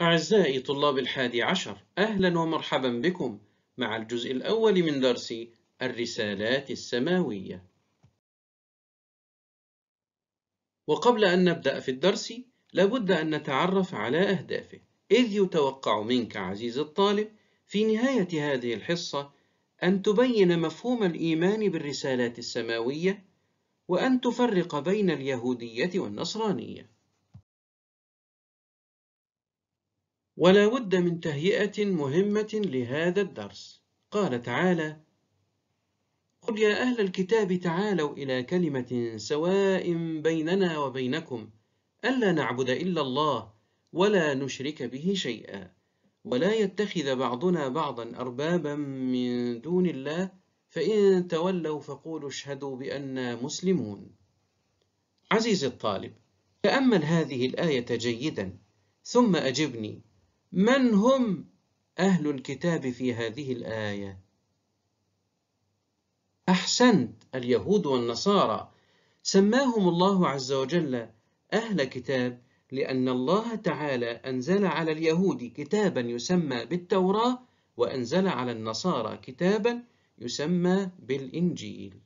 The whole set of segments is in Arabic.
أعزائي طلاب الحادي عشر أهلا ومرحبا بكم مع الجزء الأول من درس الرسالات السماوية وقبل أن نبدأ في الدرس لابد أن نتعرف على أهدافه إذ يتوقع منك عزيز الطالب في نهاية هذه الحصة أن تبين مفهوم الإيمان بالرسالات السماوية وأن تفرق بين اليهودية والنصرانية ولا بد من تهيئة مهمة لهذا الدرس قال تعالى قل يا أهل الكتاب تعالوا إلى كلمة سواء بيننا وبينكم ألا نعبد إلا الله ولا نشرك به شيئا ولا يتخذ بعضنا بعضا أربابا من دون الله فإن تولوا فقولوا اشهدوا بأننا مسلمون عزيزي الطالب تأمل هذه الآية جيدا ثم أجبني من هم أهل الكتاب في هذه الآية؟ أحسنت اليهود والنصارى سماهم الله عز وجل أهل كتاب لأن الله تعالى أنزل على اليهود كتابا يسمى بالتوراة وأنزل على النصارى كتابا يسمى بالإنجيل.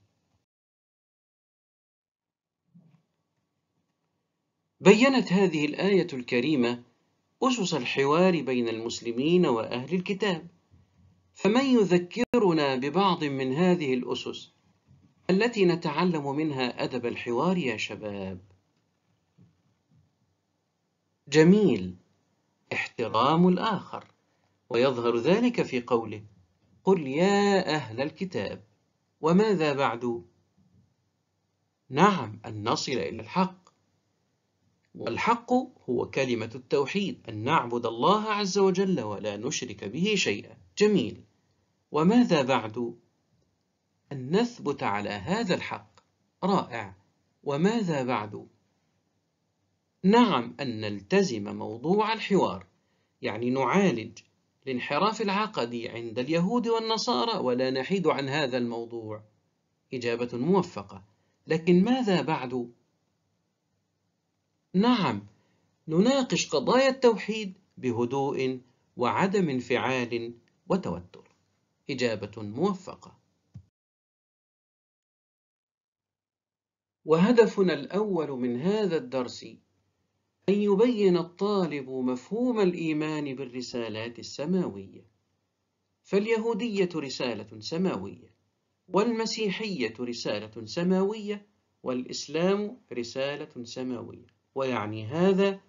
بينت هذه الآية الكريمة أسس الحوار بين المسلمين وأهل الكتاب فمن يذكرنا ببعض من هذه الأسس التي نتعلم منها أدب الحوار يا شباب جميل احترام الآخر ويظهر ذلك في قوله قل يا أهل الكتاب وماذا بعد؟ نعم أن نصل إلى الحق والحق هو كلمة التوحيد أن نعبد الله عز وجل ولا نشرك به شيئا جميل وماذا بعد أن نثبت على هذا الحق رائع وماذا بعد نعم أن نلتزم موضوع الحوار يعني نعالج الانحراف العقدي عند اليهود والنصارى ولا نحيد عن هذا الموضوع إجابة موفقة لكن ماذا بعد نعم نناقش قضايا التوحيد بهدوء وعدم انفعال وتوتر إجابة موفقة وهدفنا الأول من هذا الدرس أن يبين الطالب مفهوم الإيمان بالرسالات السماوية فاليهودية رسالة سماوية والمسيحية رسالة سماوية والإسلام رسالة سماوية ويعني هذا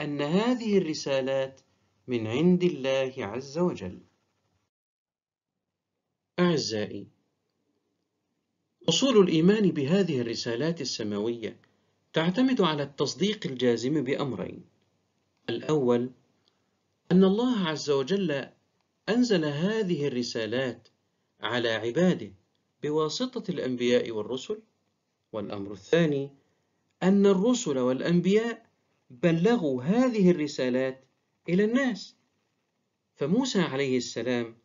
أن هذه الرسالات من عند الله عز وجل. أعزائي، أصول الإيمان بهذه الرسالات السماوية تعتمد على التصديق الجازم بأمرين. الأول أن الله عز وجل أنزل هذه الرسالات على عباده بواسطة الأنبياء والرسل، والأمر الثاني أن الرسل والأنبياء بلغوا هذه الرسالات إلى الناس فموسى عليه السلام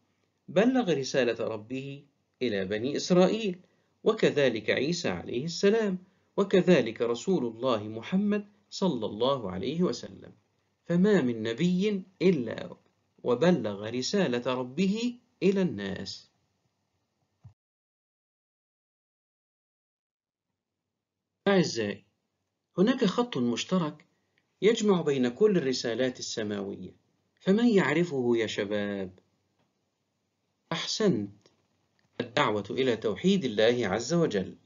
بلغ رسالة ربه إلى بني إسرائيل وكذلك عيسى عليه السلام وكذلك رسول الله محمد صلى الله عليه وسلم فما من نبي إلا وبلغ رسالة ربه إلى الناس أعزائي هناك خط مشترك يجمع بين كل الرسالات السماوية فمن يعرفه يا شباب؟ أحسنت الدعوة إلى توحيد الله عز وجل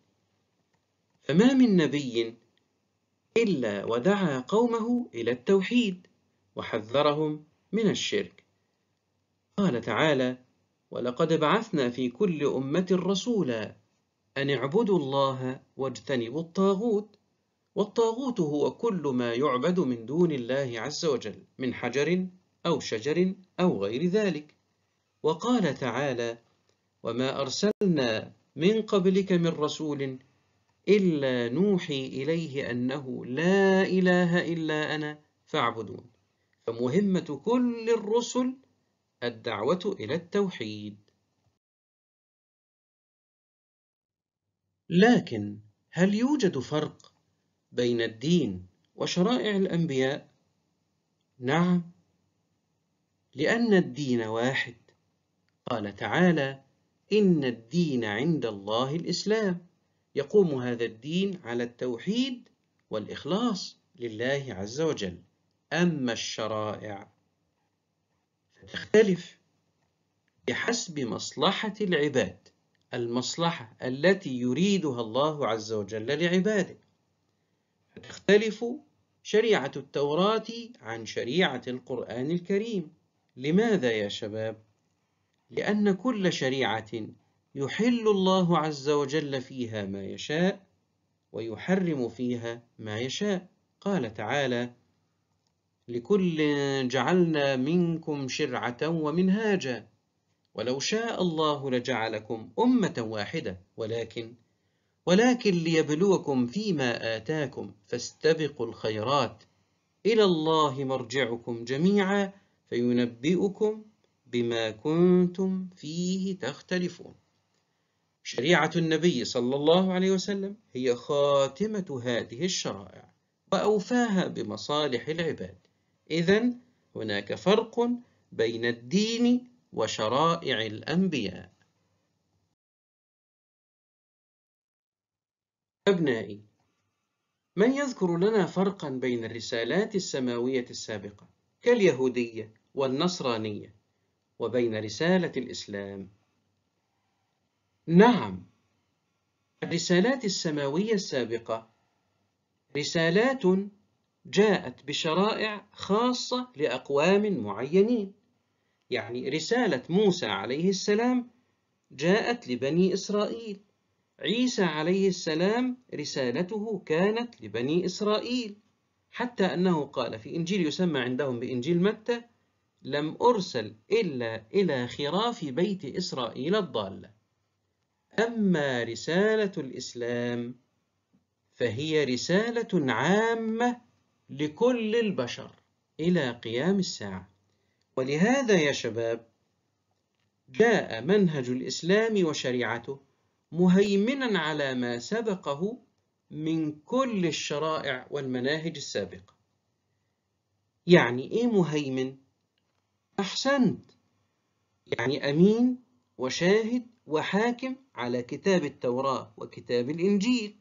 فما من نبي إلا ودعا قومه إلى التوحيد وحذرهم من الشرك قال تعالى ولقد بعثنا في كل أمة رسولا أن اعبدوا الله واجتنبوا الطاغوت والطاغوت هو كل ما يعبد من دون الله عز وجل من حجر أو شجر أو غير ذلك وقال تعالى وما أرسلنا من قبلك من رسول إلا نوحي إليه أنه لا إله إلا أنا فاعبدون فمهمة كل الرسل الدعوة إلى التوحيد لكن هل يوجد فرق بين الدين وشرائع الأنبياء؟ نعم، لأن الدين واحد، قال تعالى: إن الدين عند الله الإسلام، يقوم هذا الدين على التوحيد والإخلاص لله عز وجل، أما الشرائع فتختلف بحسب مصلحة العباد، المصلحة التي يريدها الله عز وجل لعباده. تختلف شريعة التوراة عن شريعة القرآن الكريم لماذا يا شباب؟ لأن كل شريعة يحل الله عز وجل فيها ما يشاء ويحرم فيها ما يشاء قال تعالى لكل جعلنا منكم شرعة ومنهاجا ولو شاء الله لجعلكم أمة واحدة ولكن ولكن ليبلوكم فيما آتاكم فاستبقوا الخيرات إلى الله مرجعكم جميعا فينبئكم بما كنتم فيه تختلفون شريعة النبي صلى الله عليه وسلم هي خاتمة هذه الشرائع وأوفاها بمصالح العباد إذا هناك فرق بين الدين وشرائع الأنبياء أبنائي من يذكر لنا فرقا بين الرسالات السماوية السابقة كاليهودية والنصرانية وبين رسالة الإسلام؟ نعم الرسالات السماوية السابقة رسالات جاءت بشرائع خاصة لأقوام معينين يعني رسالة موسى عليه السلام جاءت لبني إسرائيل عيسى عليه السلام رسالته كانت لبني إسرائيل حتى أنه قال في إنجيل يسمى عندهم بإنجيل متى لم أرسل إلا إلى خراف بيت إسرائيل الضالة أما رسالة الإسلام فهي رسالة عامة لكل البشر إلى قيام الساعة ولهذا يا شباب جاء منهج الإسلام وشريعته مهيمنا على ما سبقه من كل الشرائع والمناهج السابقة يعني إيه مهيمن؟ أحسنت يعني أمين وشاهد وحاكم على كتاب التوراة وكتاب الإنجيل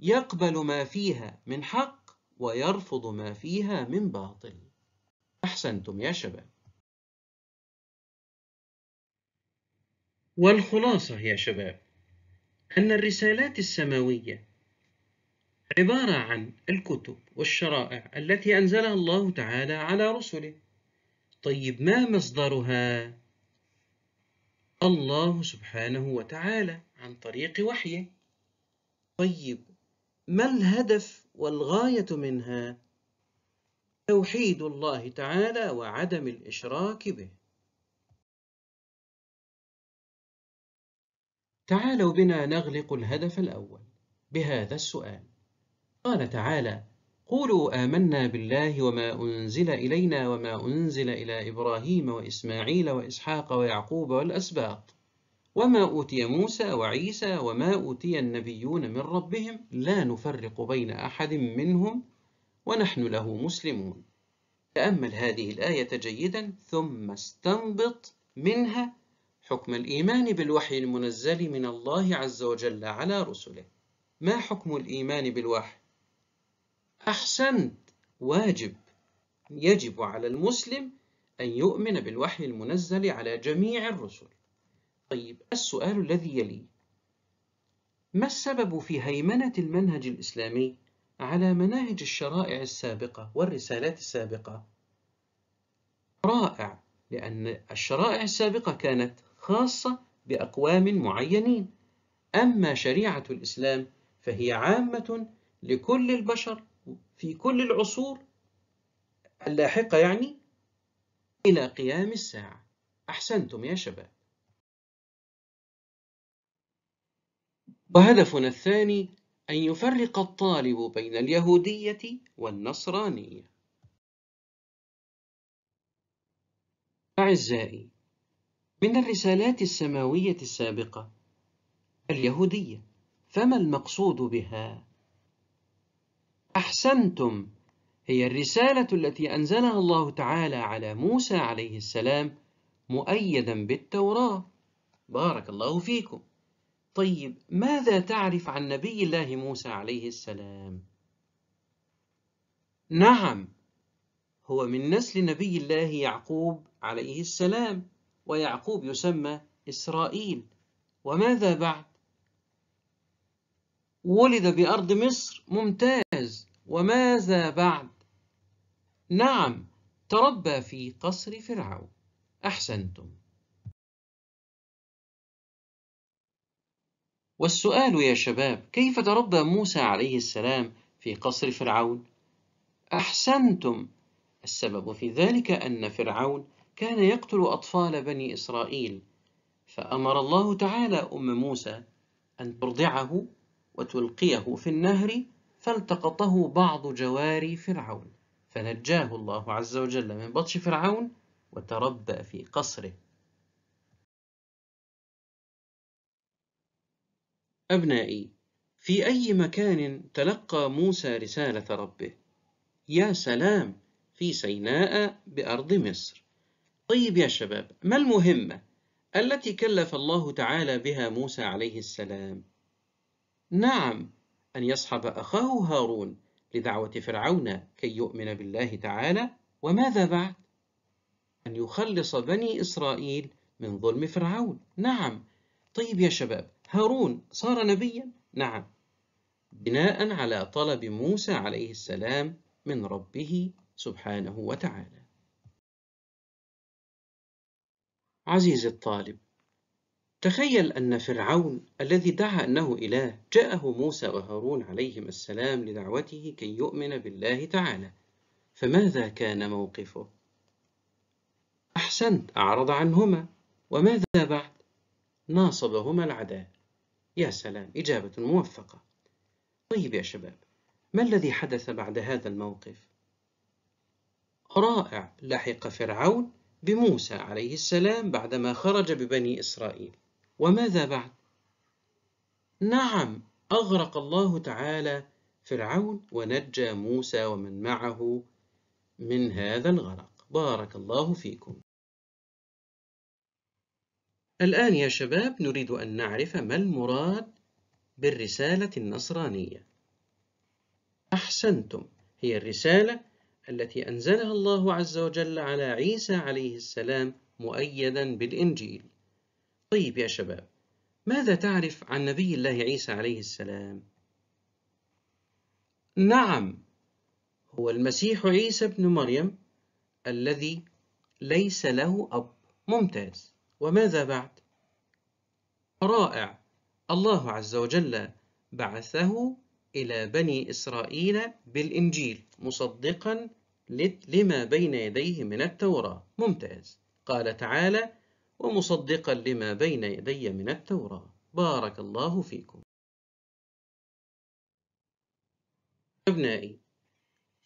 يقبل ما فيها من حق ويرفض ما فيها من باطل أحسنتم يا شباب والخلاصة يا شباب أن الرسالات السماوية عبارة عن الكتب والشرائع التي أنزلها الله تعالى على رسله طيب ما مصدرها؟ الله سبحانه وتعالى عن طريق وحيه طيب ما الهدف والغاية منها؟ توحيد الله تعالى وعدم الإشراك به تعالوا بنا نغلق الهدف الأول بهذا السؤال قال تعالى قولوا آمنا بالله وما أنزل إلينا وما أنزل إلى إبراهيم وإسماعيل وإسحاق ويعقوب والأسباط وما أوتي موسى وعيسى وما أوتي النبيون من ربهم لا نفرق بين أحد منهم ونحن له مسلمون تأمل هذه الآية جيدا ثم استنبط منها حكم الإيمان بالوحي المنزل من الله عز وجل على رسله ما حكم الإيمان بالوحي؟ أحسنت واجب يجب على المسلم أن يؤمن بالوحي المنزل على جميع الرسل طيب السؤال الذي يلي ما السبب في هيمنة المنهج الإسلامي على مناهج الشرائع السابقة والرسالات السابقة؟ رائع لأن الشرائع السابقة كانت خاصة بأقوام معينين أما شريعة الإسلام فهي عامة لكل البشر في كل العصور اللاحقة يعني إلى قيام الساعة أحسنتم يا شباب وهدفنا الثاني أن يفرق الطالب بين اليهودية والنصرانية أعزائي من الرسالات السماوية السابقة اليهودية فما المقصود بها؟ أحسنتم هي الرسالة التي أنزلها الله تعالى على موسى عليه السلام مؤيدا بالتوراة بارك الله فيكم طيب ماذا تعرف عن نبي الله موسى عليه السلام؟ نعم هو من نسل نبي الله يعقوب عليه السلام ويعقوب يسمى إسرائيل وماذا بعد؟ ولد بأرض مصر ممتاز وماذا بعد؟ نعم تربى في قصر فرعون أحسنتم والسؤال يا شباب كيف تربى موسى عليه السلام في قصر فرعون؟ أحسنتم السبب في ذلك أن فرعون كان يقتل أطفال بني إسرائيل فأمر الله تعالى أم موسى أن ترضعه وتلقيه في النهر فالتقطه بعض جواري فرعون فنجاه الله عز وجل من بطش فرعون وتربى في قصره أبنائي في أي مكان تلقى موسى رسالة ربه يا سلام في سيناء بأرض مصر طيب يا شباب ما المهمة التي كلف الله تعالى بها موسى عليه السلام؟ نعم أن يصحب أخاه هارون لدعوة فرعون كي يؤمن بالله تعالى وماذا بعد؟ أن يخلص بني إسرائيل من ظلم فرعون نعم طيب يا شباب هارون صار نبيا؟ نعم بناء على طلب موسى عليه السلام من ربه سبحانه وتعالى عزيزي الطالب تخيل أن فرعون الذي دعا أنه إله جاءه موسى وهارون عليهما السلام لدعوته كي يؤمن بالله تعالى فماذا كان موقفه؟ أحسنت أعرض عنهما وماذا بعد؟ ناصبهما العداء يا سلام إجابة موفقة طيب يا شباب ما الذي حدث بعد هذا الموقف؟ رائع لحق فرعون بموسى عليه السلام بعدما خرج ببني إسرائيل وماذا بعد؟ نعم أغرق الله تعالى فرعون ونجى موسى ومن معه من هذا الغرق بارك الله فيكم الآن يا شباب نريد أن نعرف ما المراد بالرسالة النصرانية أحسنتم هي الرسالة التي أنزلها الله عز وجل على عيسى عليه السلام مؤيدا بالإنجيل طيب يا شباب ماذا تعرف عن نبي الله عيسى عليه السلام؟ نعم هو المسيح عيسى ابن مريم الذي ليس له أب ممتاز وماذا بعد؟ رائع الله عز وجل بعثه إلى بني إسرائيل بالإنجيل مصدقا لما بين يديه من التوراة ممتاز قال تعالى ومصدقا لما بين يدي من التوراة بارك الله فيكم أبنائي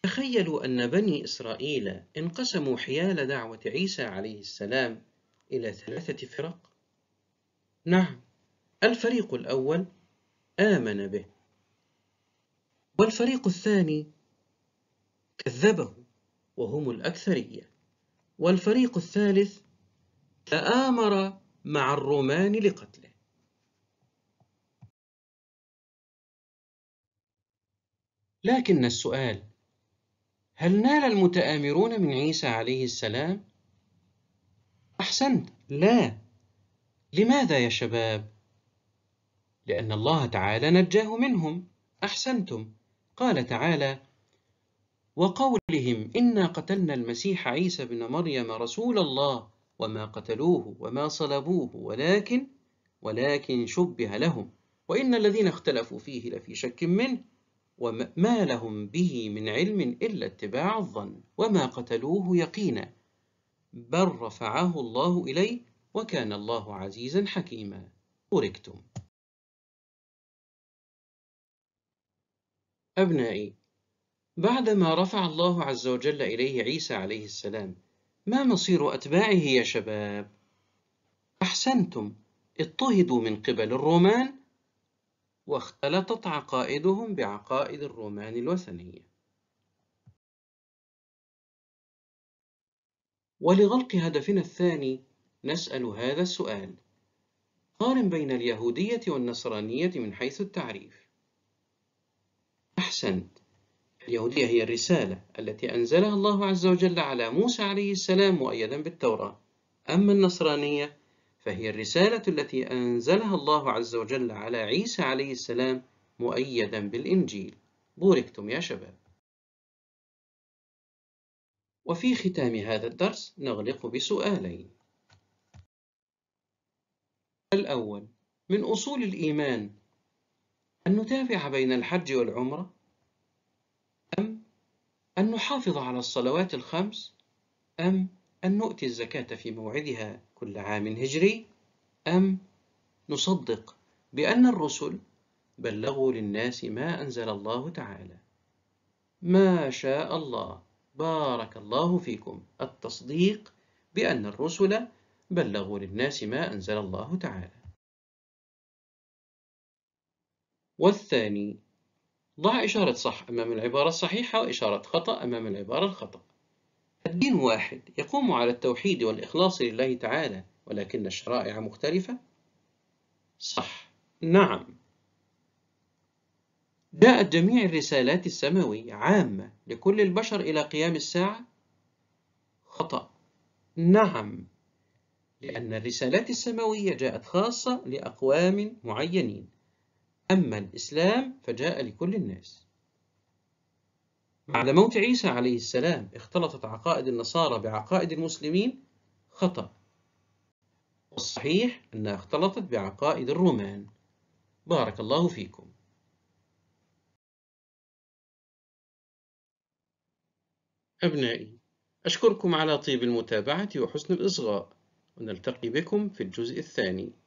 تخيلوا أن بني إسرائيل انقسموا حيال دعوة عيسى عليه السلام إلى ثلاثة فرق نعم الفريق الأول آمن به والفريق الثاني كذبه وهم الأكثرية والفريق الثالث تآمر مع الرومان لقتله لكن السؤال هل نال المتآمرون من عيسى عليه السلام؟ أحسنت لا لماذا يا شباب؟ لأن الله تعالى نجاه منهم أحسنتم قال تعالى وقولهم انا قتلنا المسيح عيسى بن مريم رسول الله وما قتلوه وما صلبوه ولكن ولكن شبه لهم وان الذين اختلفوا فيه لفي شك منه وما لهم به من علم الا اتباع الظن وما قتلوه يقينا بل رفعه الله اليه وكان الله عزيزا حكيما أركتم أبنائي بعدما رفع الله عز وجل إليه عيسى عليه السلام ما مصير أتباعه يا شباب؟ أحسنتم اضطهدوا من قبل الرومان واختلطت عقائدهم بعقائد الرومان الوثنية ولغلق هدفنا الثاني نسأل هذا السؤال قارن بين اليهودية والنصرانية من حيث التعريف أحسن اليهودية هي الرسالة التي أنزلها الله عز وجل على موسى عليه السلام مؤيدا بالتوراة أما النصرانية فهي الرسالة التي أنزلها الله عز وجل على عيسى عليه السلام مؤيدا بالإنجيل بوركتم يا شباب وفي ختام هذا الدرس نغلق بسؤالين الأول من أصول الإيمان أن نتابع بين الحج والعمرة أن نحافظ على الصلوات الخمس أم أن نؤتي الزكاة في موعدها كل عام هجري أم نصدق بأن الرسل بلغوا للناس ما أنزل الله تعالى ما شاء الله بارك الله فيكم التصديق بأن الرسل بلغوا للناس ما أنزل الله تعالى والثاني ضع إشارة صح أمام العبارة الصحيحة وإشارة خطأ أمام العبارة الخطأ الدين واحد يقوم على التوحيد والإخلاص لله تعالى ولكن الشرائع مختلفة؟ صح نعم جاءت جميع الرسالات السماوية عامة لكل البشر إلى قيام الساعة؟ خطأ نعم لأن الرسالات السماوية جاءت خاصة لأقوام معينين أما الإسلام فجاء لكل الناس بعد موت عيسى عليه السلام اختلطت عقائد النصارى بعقائد المسلمين خطأ والصحيح أنها اختلطت بعقائد الرومان بارك الله فيكم أبنائي أشكركم على طيب المتابعة وحسن الإصغاء ونلتقي بكم في الجزء الثاني